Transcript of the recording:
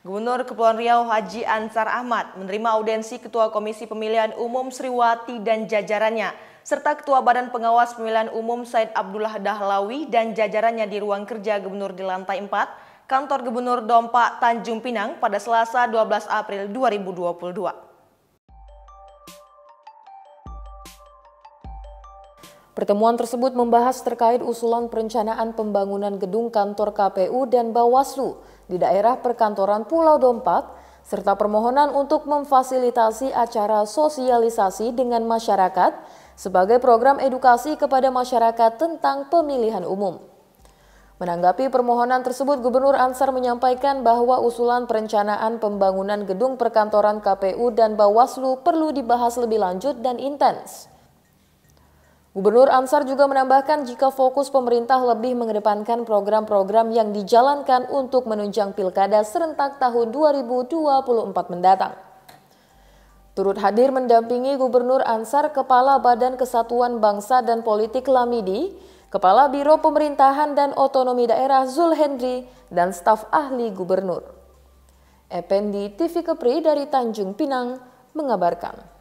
Gubernur Kepulauan Riau Haji Ansar Ahmad menerima audiensi Ketua Komisi Pemilihan Umum Sriwati dan jajarannya, serta Ketua Badan Pengawas Pemilihan Umum Said Abdullah Dahlawi dan jajarannya di ruang kerja Gubernur di lantai 4, kantor Gubernur Dompak Tanjung Pinang pada Selasa 12 April 2022. Pertemuan tersebut membahas terkait usulan perencanaan pembangunan gedung kantor KPU dan Bawaslu di daerah perkantoran Pulau Dompak, serta permohonan untuk memfasilitasi acara sosialisasi dengan masyarakat sebagai program edukasi kepada masyarakat tentang pemilihan umum. Menanggapi permohonan tersebut, Gubernur Ansar menyampaikan bahwa usulan perencanaan pembangunan gedung perkantoran KPU dan Bawaslu perlu dibahas lebih lanjut dan intens. Gubernur Ansar juga menambahkan jika fokus pemerintah lebih mengedepankan program-program yang dijalankan untuk menunjang pilkada serentak tahun 2024 mendatang. Turut hadir mendampingi Gubernur Ansar Kepala Badan Kesatuan Bangsa dan Politik Lamidi, Kepala Biro Pemerintahan dan Otonomi Daerah Zul Hendri, dan staf ahli Gubernur. Ependi TV Kepri dari Tanjung Pinang mengabarkan.